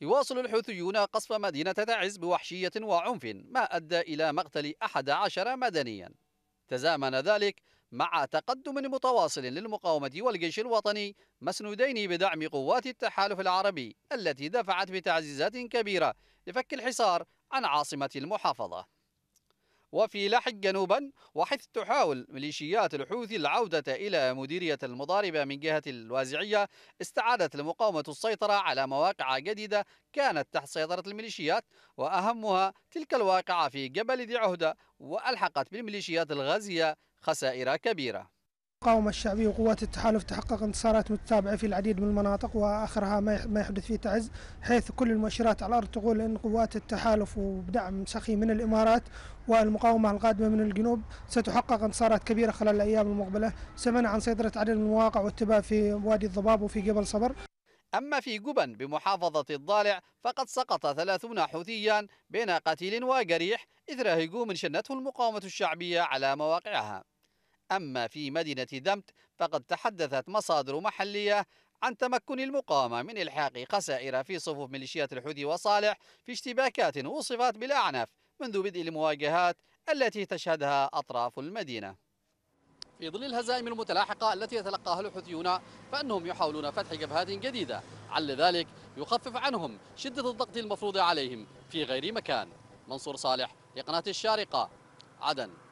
يواصل الحوثيون قصف مدينة تعز بوحشية وعنف ما أدى إلى مقتل أحد عشر مدنيا تزامن ذلك مع تقدم متواصل للمقاومة والجيش الوطني مسنودين بدعم قوات التحالف العربي التي دفعت بتعزيزات كبيرة لفك الحصار عن عاصمة المحافظة وفي لحج جنوبا وحيث تحاول ميليشيات الحوثي العودة إلى مديرية المضاربة من جهة الوازعية استعادت المقاومة السيطرة على مواقع جديدة كانت تحت سيطرة الميليشيات وأهمها تلك الواقعة في جبل ذي عهدة وألحقت بالميليشيات الغازية خسائر كبيرة المقاومة الشعبية وقوات التحالف تحقق انتصارات متتابعة في العديد من المناطق وآخرها ما يحدث في تعز حيث كل المؤشرات على الأرض تقول أن قوات التحالف وبدعم سخي من الإمارات والمقاومة القادمة من الجنوب ستحقق انتصارات كبيرة خلال الأيام المقبلة سمعنا عن سيطرة عدد من المواقع والتباع في وادي الضباب وفي جبل صبر أما في جبن بمحافظة الضالع فقد سقط ثلاثون حوثيا بين قتيل وجريح إثر هجوم شنته المقاومة الشعبية على مواقعها أما في مدينة دمت فقد تحدثت مصادر محلية عن تمكن المقاومة من إلحاق خسائر في صفوف ميليشيات الحوثي وصالح في اشتباكات وصفات بالأعنف منذ بدء المواجهات التي تشهدها أطراف المدينة في ظل الهزائم المتلاحقة التي يتلقاها الحوثيون فأنهم يحاولون فتح جبهات جديدة على ذلك يخفف عنهم شدة الضغط المفروض عليهم في غير مكان منصور صالح لقناة الشارقة عدن